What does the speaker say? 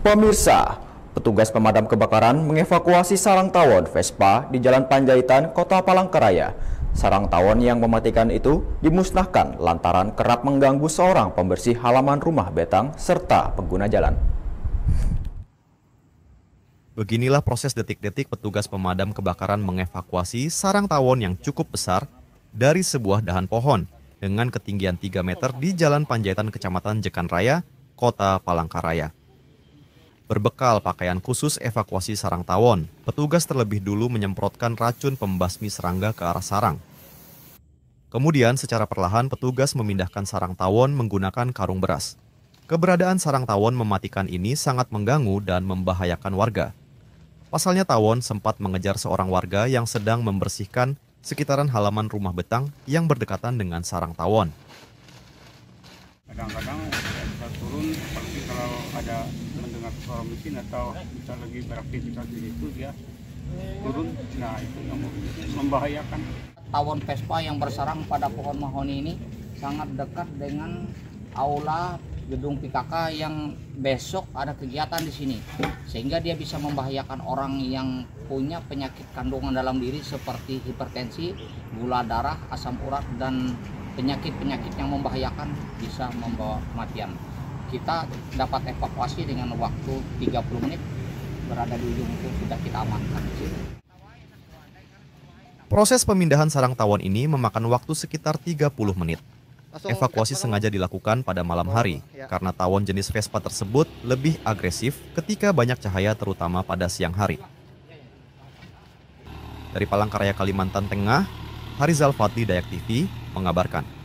Pemirsa, petugas pemadam kebakaran mengevakuasi sarang tawon Vespa di Jalan Panjaitan, Kota Palangkaraya. Sarang tawon yang mematikan itu dimusnahkan lantaran kerap mengganggu seorang pembersih halaman rumah betang serta pengguna jalan. Beginilah proses detik-detik petugas pemadam kebakaran mengevakuasi sarang tawon yang cukup besar dari sebuah dahan pohon dengan ketinggian 3 meter di Jalan Panjaitan Kecamatan Jekan Raya, Kota Palangkaraya. Berbekal pakaian khusus evakuasi sarang tawon, petugas terlebih dulu menyemprotkan racun pembasmi serangga ke arah sarang. Kemudian secara perlahan petugas memindahkan sarang tawon menggunakan karung beras. Keberadaan sarang tawon mematikan ini sangat mengganggu dan membahayakan warga. Pasalnya tawon sempat mengejar seorang warga yang sedang membersihkan sekitaran halaman rumah betang yang berdekatan dengan sarang tawon. Kadang-kadang saya turun, kalau ada dengan suara mesin atau kita lagi beraktivitas di situ dia turun nah itu yang membahayakan tawon Vespa yang bersarang pada pohon mahoni ini sangat dekat dengan aula gedung PKK yang besok ada kegiatan di sini sehingga dia bisa membahayakan orang yang punya penyakit kandungan dalam diri seperti hipertensi, gula darah, asam urat dan penyakit-penyakit yang membahayakan bisa membawa kematian kita dapat evakuasi dengan waktu 30 menit berada di ujung itu sudah kita amankan. Proses pemindahan sarang tawon ini memakan waktu sekitar 30 menit. Evakuasi sengaja dilakukan pada malam hari ya. karena tawon jenis Vespa tersebut lebih agresif ketika banyak cahaya terutama pada siang hari. Dari Palangkaraya, Kalimantan Tengah, Harizal Fadli Dayak TV mengabarkan.